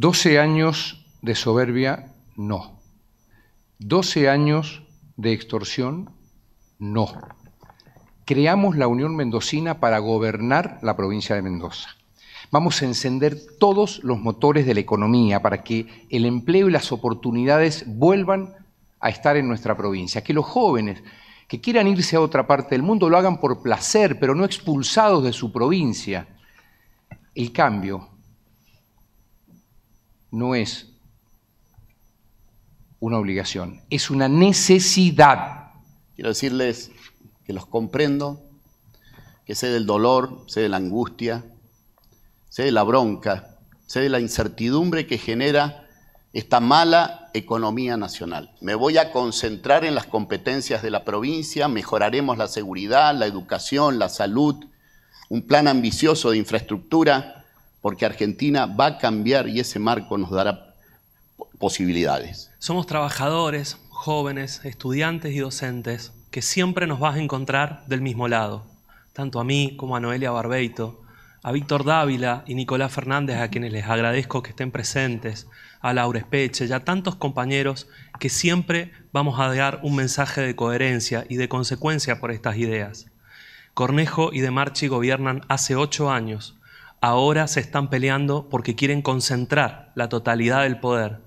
12 años de soberbia, no. 12 años de extorsión, no. Creamos la Unión Mendocina para gobernar la provincia de Mendoza. Vamos a encender todos los motores de la economía para que el empleo y las oportunidades vuelvan a estar en nuestra provincia, que los jóvenes que quieran irse a otra parte del mundo lo hagan por placer, pero no expulsados de su provincia. El cambio no es una obligación, es una necesidad. Quiero decirles que los comprendo, que sé del dolor, sé de la angustia, sé de la bronca, sé de la incertidumbre que genera esta mala economía nacional. Me voy a concentrar en las competencias de la provincia, mejoraremos la seguridad, la educación, la salud, un plan ambicioso de infraestructura, porque Argentina va a cambiar y ese marco nos dará posibilidades. Somos trabajadores, jóvenes, estudiantes y docentes, que siempre nos vas a encontrar del mismo lado, tanto a mí como a Noelia Barbeito, a Víctor Dávila y Nicolás Fernández, a quienes les agradezco que estén presentes, a Laura Espeche y a tantos compañeros que siempre vamos a dar un mensaje de coherencia y de consecuencia por estas ideas. Cornejo y De Marchi gobiernan hace ocho años ahora se están peleando porque quieren concentrar la totalidad del poder.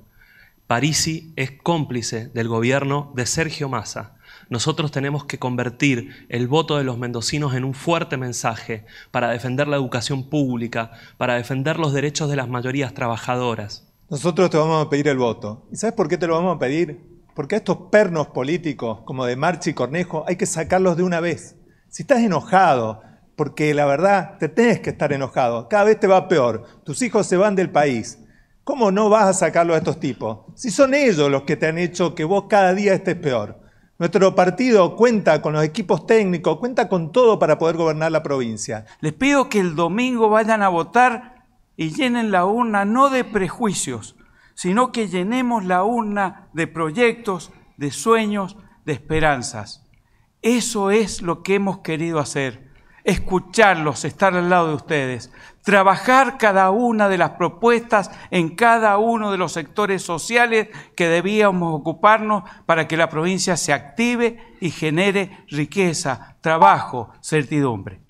Parisi es cómplice del gobierno de Sergio Massa. Nosotros tenemos que convertir el voto de los mendocinos en un fuerte mensaje para defender la educación pública, para defender los derechos de las mayorías trabajadoras. Nosotros te vamos a pedir el voto. ¿Y sabes por qué te lo vamos a pedir? Porque a estos pernos políticos como de Marchi y Cornejo hay que sacarlos de una vez. Si estás enojado, porque la verdad te tenés que estar enojado. Cada vez te va peor. Tus hijos se van del país. ¿Cómo no vas a sacarlo a estos tipos? Si son ellos los que te han hecho que vos cada día estés peor. Nuestro partido cuenta con los equipos técnicos, cuenta con todo para poder gobernar la provincia. Les pido que el domingo vayan a votar y llenen la urna no de prejuicios, sino que llenemos la urna de proyectos, de sueños, de esperanzas. Eso es lo que hemos querido hacer escucharlos, estar al lado de ustedes, trabajar cada una de las propuestas en cada uno de los sectores sociales que debíamos ocuparnos para que la provincia se active y genere riqueza, trabajo, certidumbre.